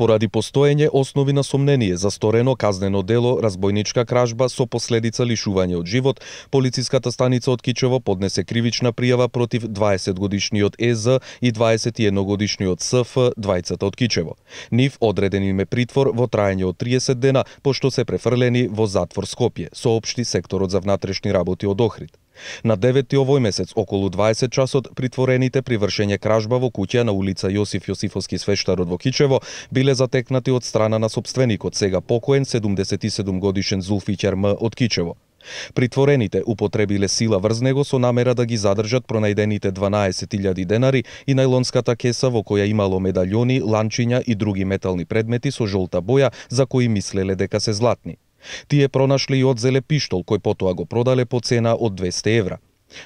поради постоење основи на сомнение за сторено казнено дело разбојничка кражба со последица лишување од живот, полициската станица од Кичево поднесе кривична пријава против 20 годишниот ЕЗ и 21 годишниот СФ, двајцата од Кичево. Нив одреден им е притвор во траење од 30 дена, пошто се префрлени во затвор Скопје, соопшти секторот за внатрешни работи од Охрид. На 9 овој месец, околу 20 часот, притворените при вршење кражба во куќа на улица Јосиф Јосифовски свештар од Вокичево биле затекнати од страна на собственикот, сега покоен 77 годишен Зулфичар М од Кичево. Притворените употребиле сила врз него со намера да ги задржат пронајдените 12.000 денари и најлонската кеса во која имало медалјони, ланчиња и други метални предмети со жолта боја за кои мислеле дека се златни. Тие пронашле и одзеле пиштол кој потоа го продале по цена од 200 евра.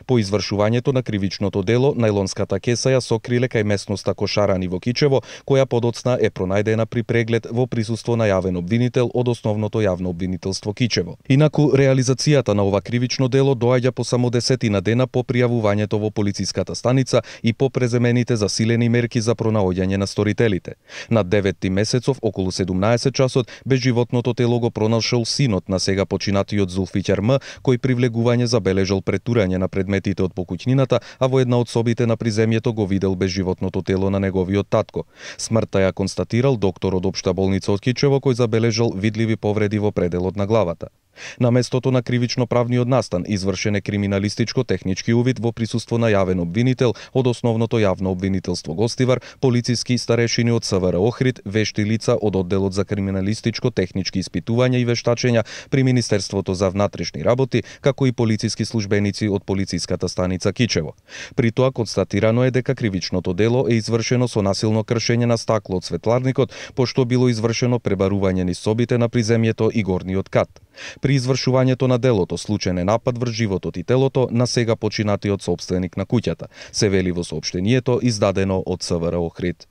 По извршувањето на кривичното дело, најлонската кеса ја сокриле кај местноста Кошарани во Кичево, која подоцна е пронајдена при преглед во присуство на јавен обвинител од Основното јавно обвинителство Кичево. Инаку, реализацијата на ова кривично дело доаѓа по само десетина дена по пријавувањето во полициската станица и по преземените засилени мерки за пронаоѓање на сторителите. На 9 месецов, околу 17 часот, без животното тело го пронашел синот на сега починатиот Зулфиќар М, кој привлегување забележал претурање на предметите од покуќнината, а во една од собите на приземјето го видел безживотното тело на неговиот татко. Смртта ја констатирал доктор од Обшта болница од Кичево, кој забележал видливи повреди во пределот на главата. На местото на кривичноправниот настан извршен е криминалистичко-технички увид во присуство на јавен обвинител од основното јавно обвинителство Гостивар, полициски старешини од СВР Охрид, вешти лица од одделот за криминалистичко-технички испитувања и вештачења при Министерството за внатрешни работи, како и полициски службеници од полициската станица Кичево. При тоа констатирано е дека кривичното дело е извршено со насилно кршење на стакло од светларникот, пошто било извршено пребарување низ собите на приземјето и горниот кат. При извршувањето на делото случаен е напад врз животот и телото на сега починатиот собственик на куќата, се вели во соопштението издадено од СВР Охрид.